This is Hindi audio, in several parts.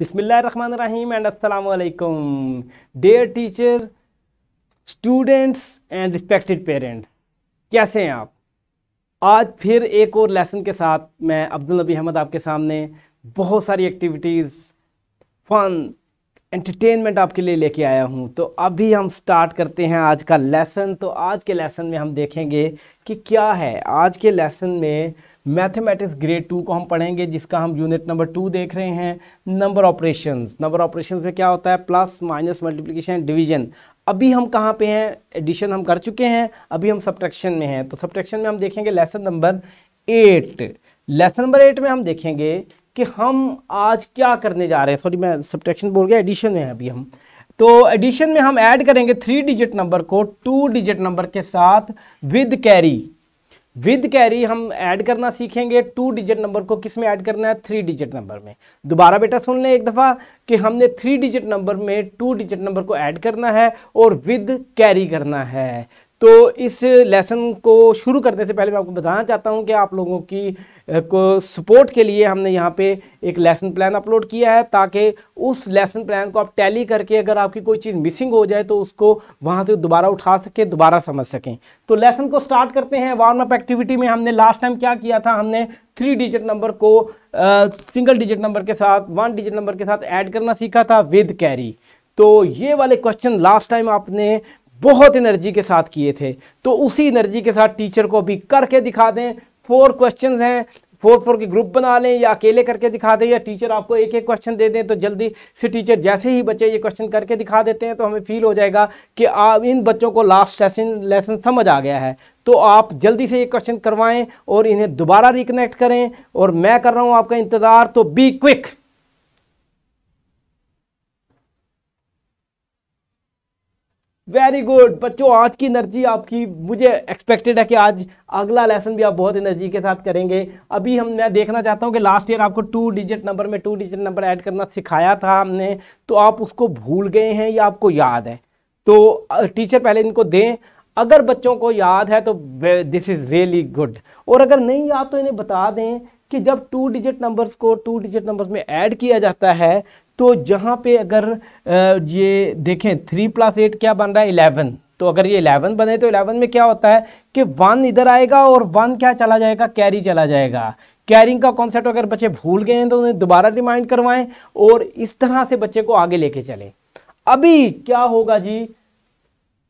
बिसमीम एंड असलकुम dear teacher students and respected parents कैसे हैं आप आज फिर एक और लेसन के साथ मैं अब्दुल नबी अहमद आपके सामने बहुत सारी एक्टिविटीज़ फन एंटरटेनमेंट आपके लिए लेके आया हूँ तो अभी हम स्टार्ट करते हैं आज का लेसन तो आज के लेसन में हम देखेंगे कि क्या है आज के लेसन में मैथमेटिक्स ग्रेड टू को हम पढ़ेंगे जिसका हम यूनिट नंबर टू देख रहे हैं नंबर ऑपरेशंस नंबर ऑपरेशंस में क्या होता है प्लस माइनस मल्टीप्लिकेशन डिवीजन अभी हम कहाँ पे हैं एडिशन हम कर चुके हैं अभी हम सब्ट्रैक्शन में हैं तो सब्ट्रैक्शन में हम देखेंगे lesson number eight lesson number eight में हम देखेंगे कि हम आज क्या करने जा रहे हैं सॉरी मैं सब्ट्रैक्शन बोल गया एडिशन में है अभी हम तो एडिशन में हम ऐड करेंगे थ्री डिजिट नंबर को टू डिजिट नंबर के साथ विद कैरी विद कैरी हम ऐड करना सीखेंगे टू डिजिट नंबर को किस में ऐड करना है थ्री डिजिट नंबर में दोबारा बेटा सुन लें एक दफ़ा कि हमने थ्री डिजिट नंबर में टू डिजिट नंबर को ऐड करना है और विद कैरी करना है तो इस लेसन को शुरू करने से पहले मैं आपको बताना चाहता हूं कि आप लोगों की को सपोर्ट के लिए हमने यहां पे एक लेसन प्लान अपलोड किया है ताकि उस लेसन प्लान को आप टैली करके अगर आपकी कोई चीज़ मिसिंग हो जाए तो उसको वहां से दोबारा उठा सकें दोबारा समझ सकें तो लेसन को स्टार्ट करते हैं वार्म अप एक्टिविटी में हमने लास्ट टाइम क्या किया था हमने थ्री डिजिट नंबर को सिंगल डिजिट नंबर के साथ वन डिजिट नंबर के साथ ऐड करना सीखा था विद कैरी तो ये वाले क्वेश्चन लास्ट टाइम आपने बहुत एनर्जी के साथ किए थे तो उसी एनर्जी के साथ टीचर को अभी करके दिखा दें फोर क्वेश्चन हैं फोर फोर के ग्रुप बना लें या अकेले करके दिखा दें या टीचर आपको एक एक क्वेश्चन दे दें तो जल्दी फिर टीचर जैसे ही बच्चे ये क्वेश्चन करके दिखा देते हैं तो हमें फील हो जाएगा कि आप इन बच्चों को लास्ट सेशन लेसन समझ आ गया है तो आप जल्दी से ये क्वेश्चन करवाएं और इन्हें दोबारा रिकनेक्ट करें और मैं कर रहा हूँ आपका इंतज़ार तो बी क्विक वेरी गुड बच्चों आज की एनर्जी आपकी मुझे एक्सपेक्टेड है कि आज अगला लेसन भी आप बहुत एनर्जी के साथ करेंगे अभी हम मैं देखना चाहता हूँ कि लास्ट ईयर आपको टू डिजिट नंबर में टू डिजिट नंबर ऐड करना सिखाया था हमने तो आप उसको भूल गए हैं या आपको याद है तो टीचर पहले इनको दें अगर बच्चों को याद है तो दिस इज़ रियली गुड और अगर नहीं याद तो इन्हें बता दें कि जब टू डिजिट नंबर्स को टू डिजिट नंबर्स में ऐड किया जाता है तो जहाँ पे अगर ये देखें थ्री प्लस एट क्या बन रहा है इलेवन तो अगर ये इलेवन बने तो इलेवन में क्या होता है कि वन इधर आएगा और वन क्या चला जाएगा कैरी चला जाएगा कैरिंग का कॉन्सेप्ट अगर बच्चे भूल गए हैं तो उन्हें दोबारा रिमाइंड करवाएं और इस तरह से बच्चे को आगे लेके चलें अभी क्या होगा जी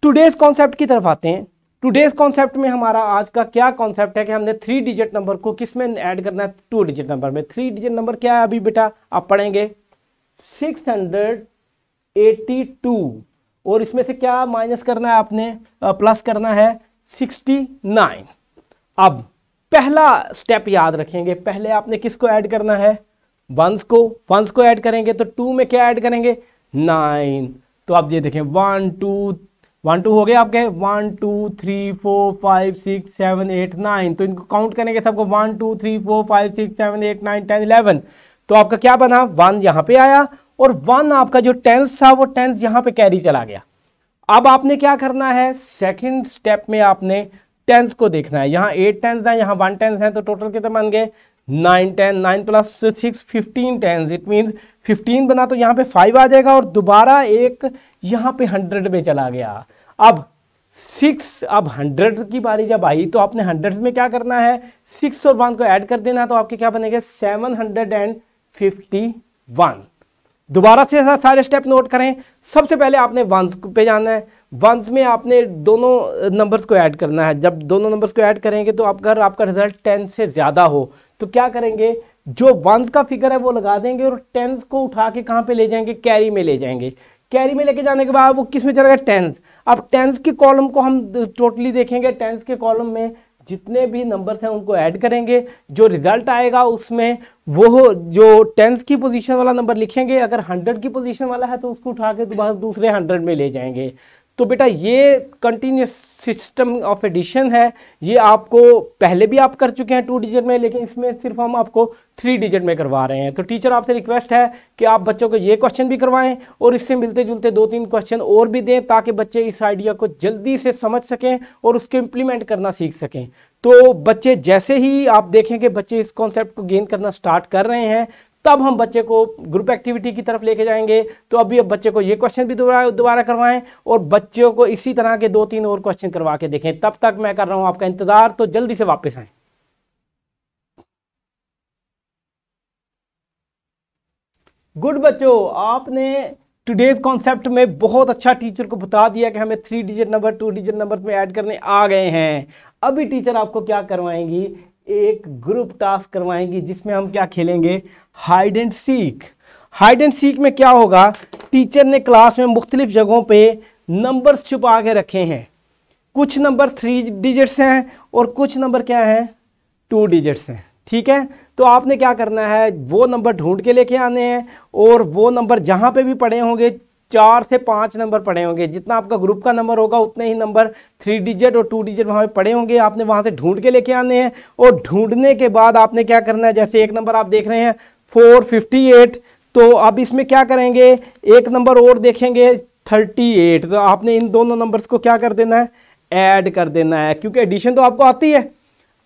टुडेज कॉन्सेप्ट की तरफ आते हैं टूडेज कॉन्सेप्ट में हमारा आज का क्या कॉन्सेप्ट है कि हमने थ्री डिजिट नंबर को किस में ऐड करना है टू डिजिट नंबर में थ्री डिजिट नंबर क्या है अभी बेटा आप पढ़ेंगे 682 और इसमें से क्या माइनस करना है आपने प्लस करना है 69 अब पहला स्टेप याद रखेंगे पहले आपने किसको ऐड करना है वंस को वंस को ऐड करेंगे तो टू में क्या ऐड करेंगे नाइन तो आप ये देखें वन टू वन टू हो गया आपके one two three four five six seven eight nine तो इनको काउंट करेंगे सबको one two three four five six seven eight nine ten eleven तो आपका क्या बना वन यहां पे आया और वन आपका जो टेंस था वो टेंस यहां पे कैरी चला गया अब आपने क्या करना है सेकंड स्टेप में आपने टेंस को देखना है यहां एट टेंस है यहाँ वन टेंस है तो टोटल कितने बन गए nine ten nine plus six fifteen tens it mean fifteen बना तो यहां पे फाइव आ जाएगा और दोबारा एक यहां पे हंड्रेड में चला गया अब सिक्स अब हंड्रेड की बारी जब आई तो आपने हंड्रेड में क्या करना है सिक्स और वन को ऐड कर देना तो आपके क्या बनेगा seven hundred and fifty one दोबारा से सारे स्टेप नोट करें सबसे पहले आपने वंस पे जाना है वंस में आपने दोनों नंबर्स uh, को ऐड करना है जब दोनों नंबर्स को ऐड करेंगे तो आप अगर आपका रिजल्ट टेन से ज़्यादा हो तो क्या करेंगे जो वंस का फिगर है वो लगा देंगे और टेंस को उठा के कहाँ पे ले जाएंगे कैरी में ले जाएंगे कैरी में लेके जाने के बाद वो किस में चलेगा टेंस अब टेंस के कॉलम को हम टोटली uh, देखेंगे टेंस के कॉलम में जितने भी नंबर हैं उनको ऐड करेंगे जो रिजल्ट आएगा उसमें वो जो टेंथ की पोजीशन वाला नंबर लिखेंगे अगर हंड्रेड की पोजीशन वाला है तो उसको उठा के दोबारा दूसरे हंड्रेड में ले जाएंगे तो बेटा ये कंटिन्यूस सिस्टम ऑफ एडिशन है ये आपको पहले भी आप कर चुके हैं टू डिजिट में लेकिन इसमें सिर्फ हम आपको थ्री डिजिट में करवा रहे हैं तो टीचर आपसे रिक्वेस्ट है कि आप बच्चों को ये क्वेश्चन भी करवाएं और इससे मिलते जुलते दो तीन क्वेश्चन और भी दें ताकि बच्चे इस आइडिया को जल्दी से समझ सकें और उसको इम्प्लीमेंट करना सीख सकें तो बच्चे जैसे ही आप देखें कि बच्चे इस कॉन्सेप्ट को गेन करना स्टार्ट कर रहे हैं तब हम बच्चे को ग्रुप एक्टिविटी की तरफ लेके जाएंगे तो अभी अब बच्चे को ये क्वेश्चन भी दोबारा दोबारा करवाएं और बच्चों को इसी तरह के दो तीन और क्वेश्चन करवा के देखें तब तक मैं कर रहा हूं आपका इंतज़ार तो जल्दी से वापस आए गुड बच्चों आपने टुडेज कॉन्सेप्ट में बहुत अच्छा टीचर को बता दिया कि हमें three digit number two digit number में ऐड करने आ गए हैं अभी टीचर आपको क्या करवाएंगी एक ग्रुप टास्क करवाएंगी जिसमें हम क्या खेलेंगे hide and seek hide and seek में क्या होगा टीचर ने क्लास में मुख्तलिफ जगहों पे नंबर्स छुपा के रखे हैं कुछ नंबर थ्री डिजिट्स हैं और कुछ नंबर क्या हैं टू डिजिट्स हैं ठीक है तो आपने क्या करना है वो नंबर ढूंढ के लेके आने हैं और वो नंबर जहाँ पे भी पड़े होंगे चार से पाँच नंबर पड़े होंगे जितना आपका ग्रुप का नंबर होगा उतने ही नंबर थ्री डिजिट और टू डिजिट वहाँ पे पड़े होंगे आपने वहाँ से ढूंढ के लेके आने हैं और ढूंढने के बाद आपने क्या करना है जैसे एक नंबर आप देख रहे हैं फोर फिफ्टी एट तो अब इसमें क्या करेंगे एक नंबर और देखेंगे थर्टी एट तो आपने इन दोनों नंबर्स को क्या कर देना है ऐड कर देना है क्योंकि एडिशन तो आपको आती है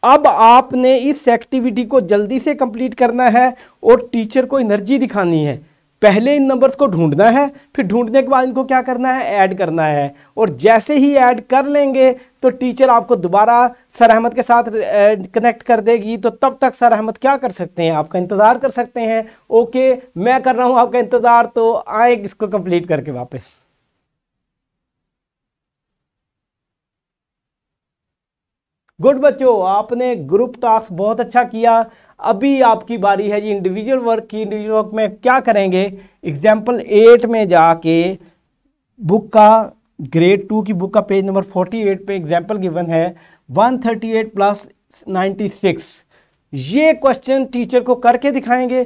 अब आपने इस एक्टिविटी को जल्दी से कंप्लीट करना है और टीचर को एनर्जी दिखानी है पहले इन नंबर्स को ढूंढना है फिर ढूंढने के बाद इनको क्या करना है ऐड करना है और जैसे ही ऐड कर लेंगे तो टीचर आपको दोबारा सर अहमद के साथ कनेक्ट कर देगी तो तब तक सर अहमद क्या कर सकते हैं आपका इंतज़ार कर सकते हैं ओके मैं कर रहा हूँ आपका इंतज़ार तो आए इसको कंप्लीट करके वापस गुड बच्चों आपने ग्रुप टास्क बहुत अच्छा किया अभी आपकी बारी है जी इंडिविजुअल वर्क की इंडिविजुअल वर्क में क्या करेंगे एग्जाम्पल एट में जाके बुक का ग्रेड टू की बुक का पेज नंबर फोर्टी एट पर एग्जाम्पल गिवन है one thirty eight plus ninety six ये क्वेश्चन टीचर को करके दिखाएंगे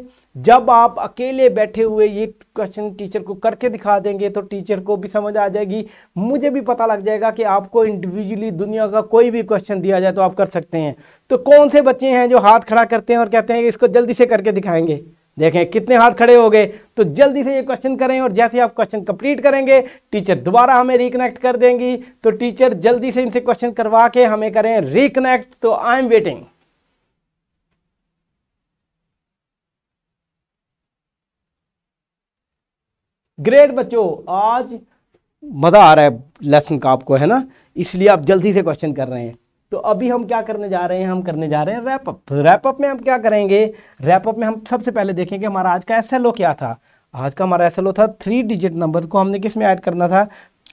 जब आप अकेले बैठे हुए ये क्वेश्चन टीचर को करके दिखा देंगे तो टीचर को भी समझ आ जाएगी मुझे भी पता लग जाएगा कि आपको इंडिविजुअली दुनिया का कोई भी क्वेश्चन दिया जाए तो आप कर सकते हैं तो कौन से बच्चे हैं जो हाथ खड़ा करते हैं और कहते हैं कि इसको जल्दी से करके दिखाएंगे देखें कितने हाथ खड़े हो गए तो जल्दी से ये क्वेश्चन करें और जैसे आप क्वेश्चन कंप्लीट करेंगे टीचर दोबारा हमें रिकनेक्ट कर देंगी तो टीचर जल्दी से इनसे क्वेश्चन करवा के हमें करें रिकनेक्ट तो आई एम वेटिंग ग्रेट बच्चों आज मज़ा आ रहा है लेसन का आपको है ना इसलिए आप जल्दी से क्वेश्चन कर रहे हैं तो अभी हम क्या करने जा रहे हैं हम करने जा रहे हैं रैपअप रैपअप में हम क्या करेंगे रैपअप में हम सबसे पहले देखेंगे हमारा आज का एस क्या था आज का हमारा एस था थ्री डिजिट नंबर को हमने किस में ऐड करना था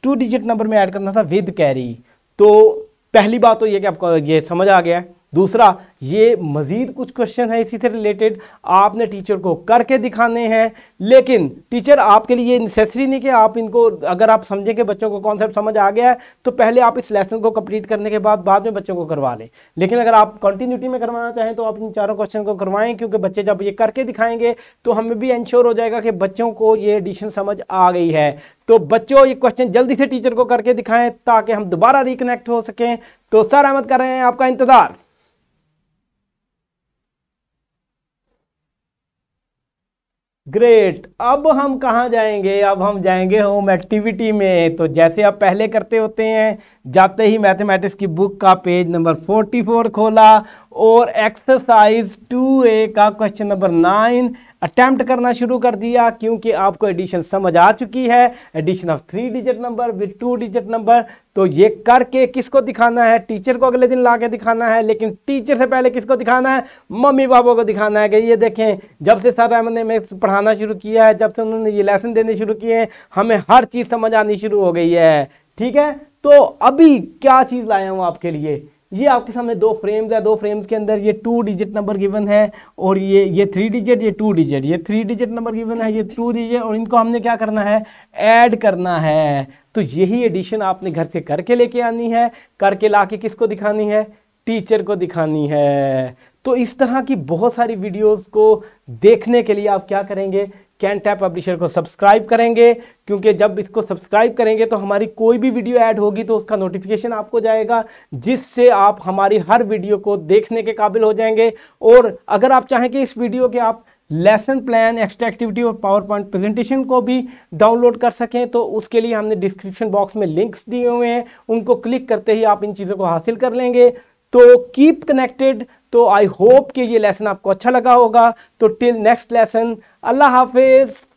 टू डिजिट नंबर में ऐड करना था विद कैरी तो पहली बात तो ये कि आपको ये समझ आ गया है दूसरा ये मज़ीद कुछ क्वेश्चन है इसी से रिलेटेड आपने टीचर को करके दिखाने हैं लेकिन टीचर आपके लिए नेसेसरी नहीं कि आप इनको अगर आप समझें कि बच्चों को कॉन्सेप्ट समझ आ गया है तो पहले आप इस लेसन को कंप्लीट करने के बाद बाद में बच्चों को करवा लें लेकिन अगर आप कंटिन्यूटी में करवाना चाहें तो आप इन चारों क्वेश्चन को करवाएं क्योंकि बच्चे जब ये करके दिखाएंगे तो हमें भी इंश्योर हो जाएगा कि बच्चों को ये एडिशन समझ आ गई है तो बच्चों ये क्वेश्चन जल्दी से टीचर को करके दिखाएं ताकि हम दोबारा रिकनेक्ट हो सकें तो सर अहमद कर रहे हैं आपका इंतज़ार ग्रेट अब हम कहाँ जाएंगे अब हम जाएंगे होम एक्टिविटी में तो जैसे आप पहले करते होते हैं जाते ही मैथमेटिक्स की बुक का पेज नंबर 44 खोला और एक्सरसाइज टू ए का क्वेश्चन नंबर नाइन अटैम्प्ट करना शुरू कर दिया क्योंकि आपको एडिशन समझ आ चुकी है addition of three digit number with two digit number तो ये करके किसको दिखाना है टीचर को अगले दिन ला के दिखाना है लेकिन टीचर से पहले किसको दिखाना है मम्मी पापा को दिखाना है कि ये देखें जब से सर अहमद ने मैथ्स पढ़ाना शुरू किया है जब से उन्होंने ये लेसन देने शुरू किए हैं हमें हर चीज़ समझ आनी शुरू हो गई है ठीक है तो अभी क्या चीज़ लाया हूँ आपके लिए ये आपके सामने दो फ्रेम्स है दो फ्रेम्स के अंदर ये टू डिजिट नंबर गिवन है और ये ये थ्री डिजिट ये टू डिजिट ये थ्री डिजिट नंबर गिवन है ये टू डिजिट और इनको हमने क्या करना है ऐड करना है तो यही एडिशन आपने घर से करके लेके आनी है करके ला के किसको दिखानी है टीचर को दिखानी है तो इस तरह की बहुत सारी वीडियोज़ को देखने के लिए आप क्या करेंगे कैन टैप पब्लिशर को सब्सक्राइब करेंगे क्योंकि जब इसको सब्सक्राइब करेंगे तो हमारी कोई भी वीडियो ऐड होगी तो उसका नोटिफिकेशन आपको जाएगा जिससे आप हमारी हर वीडियो को देखने के काबिल हो जाएंगे और अगर आप चाहें कि इस वीडियो के आप लेसन प्लान एक्स्ट्रा एक्टिविटी और पावर पॉइंट प्रेजेंटेशन को भी डाउनलोड कर सकें तो उसके लिए हमने डिस्क्रिप्शन बॉक्स में लिंक्स दिए हुए हैं उनको क्लिक करते ही आप इन चीज़ों को हासिल कर लेंगे तो कीप कनेक्टेड तो आई होप कि ये लेसन आपको अच्छा लगा होगा तो टिल नेक्स्ट लेसन अल्लाह हाफिज़